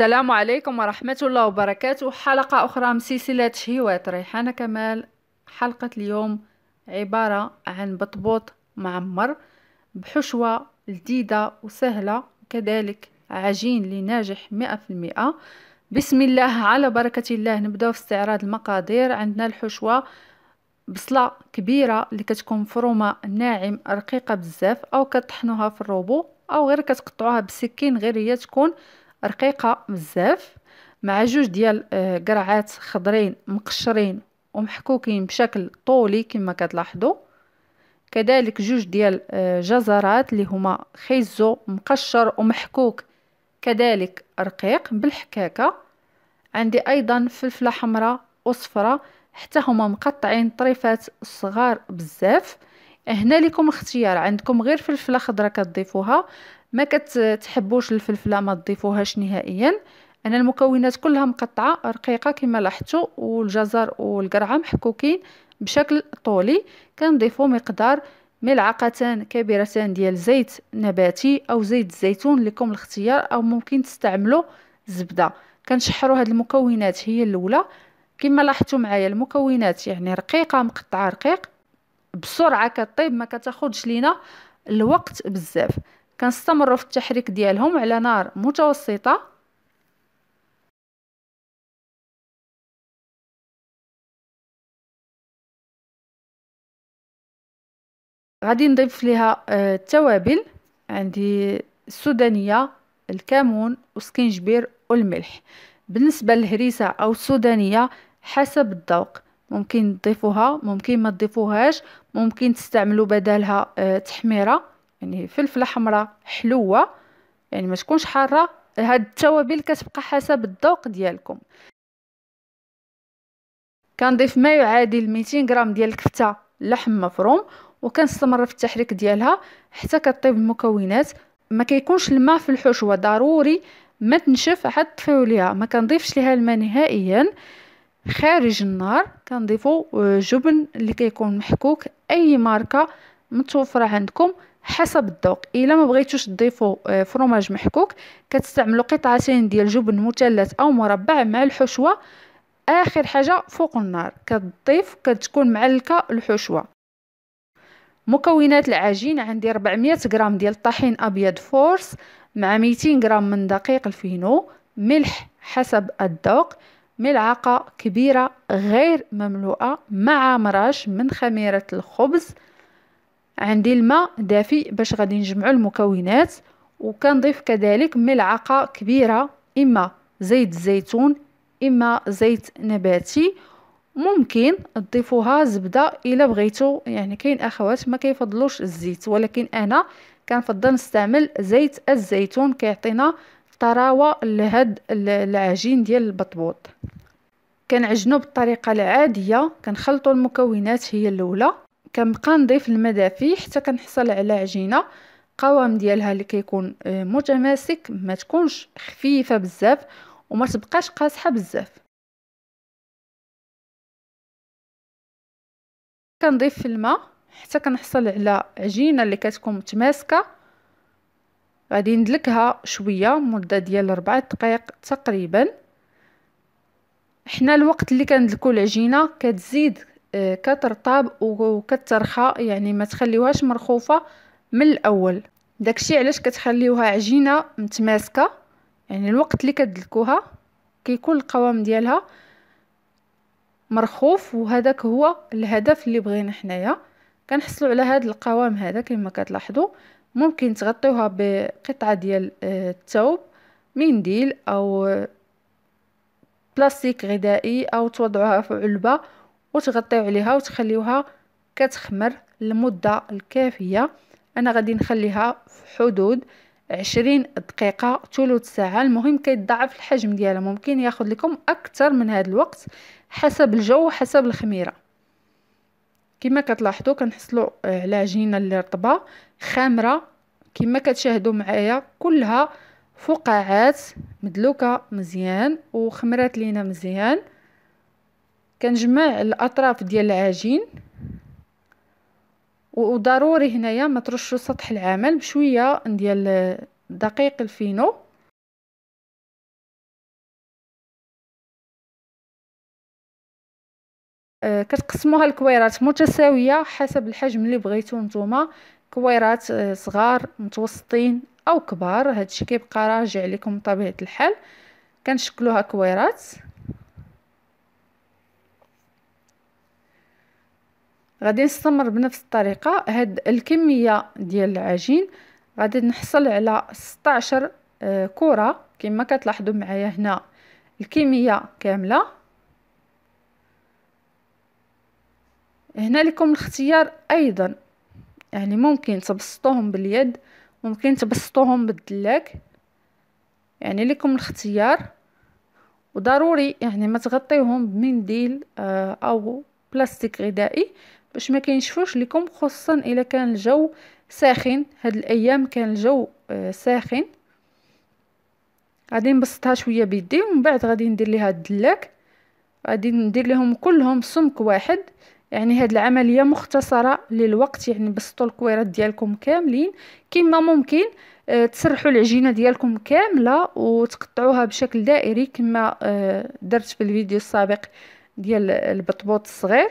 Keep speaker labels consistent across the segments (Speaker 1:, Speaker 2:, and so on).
Speaker 1: السلام عليكم ورحمة الله وبركاته حلقة أخرى من سلسلة شهيوات ريحانة كمال حلقة اليوم عبارة عن بطبوط معمر بحشوة لذيذة وسهلة وكذلك عجين لناجح مئة في المئة بسم الله على بركة الله نبدأ في استعراض المقادير عندنا الحشوة بصلة كبيرة اللي كتكون فرومة ناعم رقيقة بزاف أو كطحنوها في الروبو أو غير كتقطعوها بسكين غير هي تكون رقيقه بزاف مع جوج ديال آه، قرعات خضرين مقشرين ومحكوكين بشكل طولي كما كتلاحظوا كذلك جوج ديال آه، جزرات اللي هما خيزو مقشر ومحكوك كذلك رقيق بالحكاكه عندي ايضا فلفله حمراء وصفراء حتى هما مقطعين طريفات صغار بزاف هنا لكم اختيار عندكم غير فلفله خضراء كتضيفوها ما كتحبوش الفلفله ما تضيفوهاش نهائيا انا المكونات كلها مقطعه رقيقه كما لاحظتوا والجزر والقرعه محكوكين بشكل طولي كنضيفو مقدار ملعقتان كبيرتان ديال زيت نباتي او زيت الزيتون لكم الاختيار او ممكن تستعملوا الزبده كنشحروا هاد المكونات هي الاولى كما لاحظتوا معايا المكونات يعني رقيقه مقطعه رقيق بسرعه كطيب ما كتاخدش لينا الوقت بزاف كنستمروا في التحريك ديالهم على نار متوسطه غادي نضيف ليها آه، التوابل عندي السودانيه الكمون والسكينجبير والملح بالنسبه للهريسه او السودانيه حسب الذوق ممكن تضيفوها ممكن ما تضيفوهاش ممكن تستعملوا بدالها آه، تحميره يعني فلفله حمراء حلوه يعني ما تكونش حاره هاد التوابل كتبقى حسب الذوق ديالكم كنضيف ما يعادل 200 غرام ديال الكفته لحم مفروم وكنستمر في التحريك ديالها حتى كطيب المكونات ما كيكونش الماء في الحشوه ضروري ما تنشف حتى تطفيو ليها ما كنضيفش ليها الماء نهائيا خارج النار كنضيفوا آه، جبن اللي كيكون محكوك اي ماركه متوفره عندكم حسب الذوق الا ما بغيتوش تضيفوا آه، فروماج محكوك كتستعملوا قطعتين ديال جبن مثلث او مربع مع الحشوه اخر حاجه فوق النار كتضيف كتكون معلكه الحشوه مكونات العجين عندي 400 غرام ديال الطحين ابيض فورس مع 200 غرام من دقيق الفينو ملح حسب الذوق ملعقة كبيرة غير مملوءة مع مراش من خميرة الخبز عندي الماء دافي باش غادي نجمعو المكونات وكنضيف كذلك ملعقة كبيرة إما زيت الزيتون إما زيت نباتي ممكن تضيفوها زبدة إلا بغيتو يعني كاين أخوات ما كيفضلوش الزيت ولكن أنا كنفضل نستعمل زيت الزيتون كيعطينا طراوه لهاد العجين ديال البطبوط كنعجنو بالطريقه العاديه كنخلطو المكونات هي الاولى كنبقى نضيف المدافي حتى كنحصل على عجينه قوام ديالها اللي كيكون آه، متماسك ما تكونش خفيفه بزاف وما تبقاش قاصحه بزاف كنضيف الماء حتى كنحصل على عجينه اللي كتكون متماسكه غادي ندلكها شويه مده ديال 4 دقائق تقريبا حنا الوقت اللي كندلكو العجينه كتزيد آه، كترطاب وكترخى يعني ما تخليوهاش مرخوفه من الاول داكشي علاش كتخليوها عجينه متماسكه يعني الوقت اللي كتدلكوها كيكون القوام ديالها مرخوف وهذاك هو الهدف اللي بغينا حنايا كنحصلوا على هذا القوام هذا كما كتلاحظوا ممكن تغطيوها بقطعة ديال آه، الثوب منديل او آه، بلاستيك غذائي او توضعوها في علبة وتغطيو عليها وتخليوها كتخمر لمدة الكافية انا غادي نخليها في حدود عشرين دقيقة ثلث ساعة المهم كيتضاعف الحجم ديالها ممكن ياخذ لكم اكثر من هذا الوقت حسب الجو وحسب الخميره كما كتلاحظوا كنحصلوا آه، على عجينه اللي رطبه خامرة كما كتشاهدوا معايا كلها فقاعات مدلوكة مزيان وخمرات لينا مزيان كنجمع الاطراف ديال العجين وضروري هنايا ما ترشوا سطح العمل بشويه ديال دقيق الفينو آه، كتقسموها الكويرات متساويه حسب الحجم اللي بغيتو نتوما كويرات آه، صغار متوسطين او كبار هادشي كيبقى راجع لكم بطبيعه الحال كنشكلوها كويرات غادي نستمر بنفس الطريقه هاد الكميه ديال العجين غادي نحصل على 16 آه، كره كما كتلاحظوا معايا هنا الكميه كامله هنا لكم الاختيار ايضا يعني ممكن تبسطوهم باليد ممكن تبسطوهم بالدلاك يعني لكم الاختيار وضروري يعني ما تغطيوهم بمنديل آه، او بلاستيك غذائي باش ما كينشفوش لكم خصوصا الا كان الجو ساخن هاد الايام كان الجو آه، ساخن غادي نبسطها شويه بيدي ومن بعد غادي ندير ليها الدلاك غادي ندير لهم كلهم سمك واحد يعني هاد العمليه مختصره للوقت يعني بسطوا الكويرات ديالكم كاملين كما ممكن آه، تسرحوا العجينه ديالكم كامله وتقطعوها بشكل دائري كما آه، درت في الفيديو السابق ديال البطبوط الصغير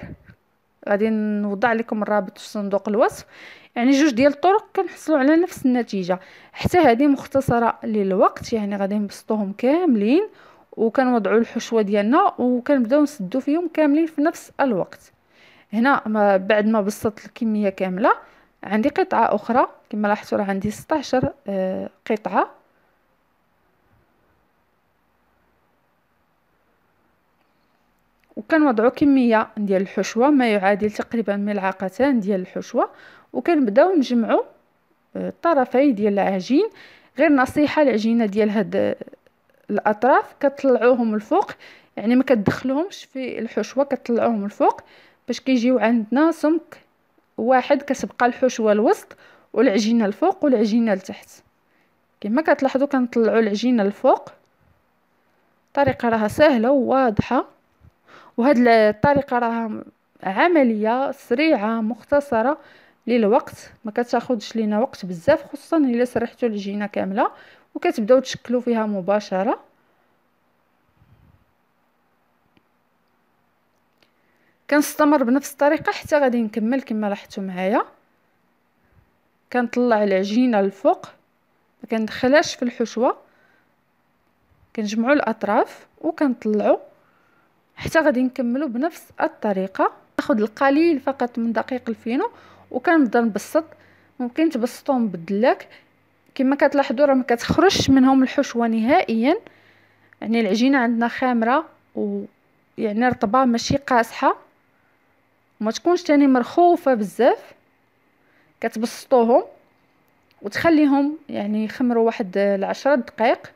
Speaker 1: غادي نوضع لكم الرابط في صندوق الوصف يعني جوج ديال الطرق كنحصلوا على نفس النتيجه حتى هذه مختصره للوقت يعني غادي نبسطوهم كاملين وكنوضعوا الحشوه ديالنا وكنبداو نسدو فيهم كاملين في نفس الوقت هنا ما بعد ما بسطت الكميه كامله عندي قطعه اخرى كما لاحظتوا راه عندي 16 آه، قطعه وكنوضعوا كميه ديال الحشوه ما يعادل تقريبا ملعقتان ديال الحشوه وكنبداو نجمعوا آه، طرفي ديال العجين غير نصيحه العجينه ديال هاد آه، الاطراف كتطلعوهم الفوق يعني ما كتدخلوهمش في الحشوه كتطلعوهم الفوق باش كيجيو عندنا سمك واحد كتبقى الحشوه الوسط والعجينه الفوق والعجينه لتحت كما كتلاحظوا كنطلعوا العجينه الفوق الطريقه راها سهله وواضحه وهاد الطريقه راها عمليه سريعه مختصره للوقت ما كتاخذش لينا وقت بزاف خصوصا الا سرحتوا العجينه كامله وكتبداو تشكلوا فيها مباشره كنستمر بنفس الطريقه حتى غادي نكمل كما لاحظتوا معايا كنطلع العجينه الفوق ما كندخلهاش في الحشوه كنجمعوا الاطراف وكنطلعوا حتى غادي نكملوا بنفس الطريقه ناخذ القليل فقط من دقيق الفينو وكنبدا نبسط ممكن تبسطوهم بالدلاك كما كتلاحظوا راه ما كتخرجش منهم الحشوه نهائيا يعني العجينه عندنا خامره ويعني رطبه ماشي قاصحه وما تكونش تاني مرخوفه بزاف كتبسطوهم وتخليهم يعني يخمروا واحد العشرة دقائق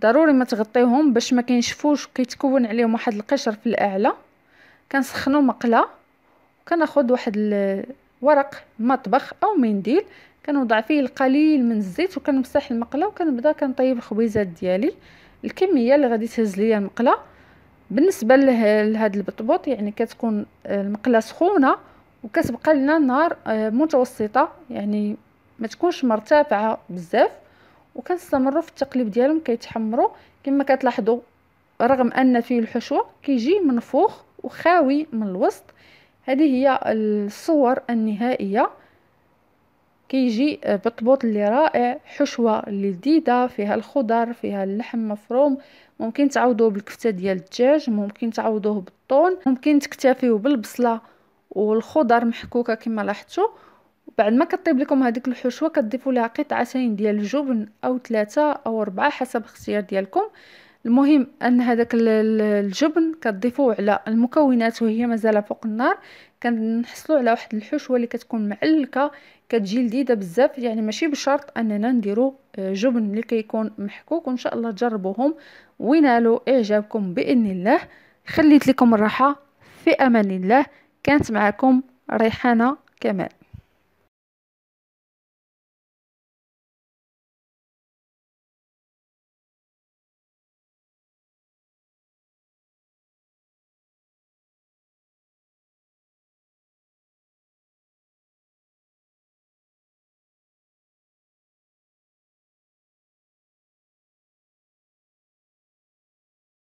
Speaker 1: ضروري ما تغطيهم باش ما كينشفوش كيتكون عليهم واحد القشر في الاعلى كنسخنوا مقله وكناخذ واحد ورق مطبخ او منديل كنوضع فيه القليل من الزيت وكنمسح المقله وكنبدا كنطيب الخبيزات ديالي الكميه اللي غادي تهز ليا المقله بالنسبه لهاد البطبوط يعني كتكون المقله سخونه وكتبقى لنا نار آه، متوسطه يعني ما تكونش مرتفعه بزاف وكنستمروا في التقليب ديالهم كيتحمروا كما كتلاحظوا رغم ان فيه الحشوه كيجي منفوخ وخاوي من الوسط هذه هي الصور النهائيه كيجي آه، بطبوط اللي رائع حشوه لذيذه فيها الخضر فيها اللحم مفروم ممكن تعوضوه بالكفته ديال الدجاج ممكن تعوضوه بالطون ممكن تكتفيو بالبصله والخضر محكوكه كما لاحظتوا بعد ما كطيب لكم هذيك الحشوه كتضيفوا لها قطعتين ديال الجبن او ثلاثه او اربعه حسب اختيار ديالكم المهم ان هذاك الجبن كتضيفوه على المكونات وهي مازال فوق النار كنحصلوا على واحد الحشوه اللي كتكون معلكه كتجي لذيذه بزاف يعني ماشي بشرط اننا نديرو آه، جبن اللي كيكون محكوك وان شاء الله تجربوهم وينالوا اعجابكم باذن الله خليت لكم الراحه في امان الله كانت معكم ريحانه كمال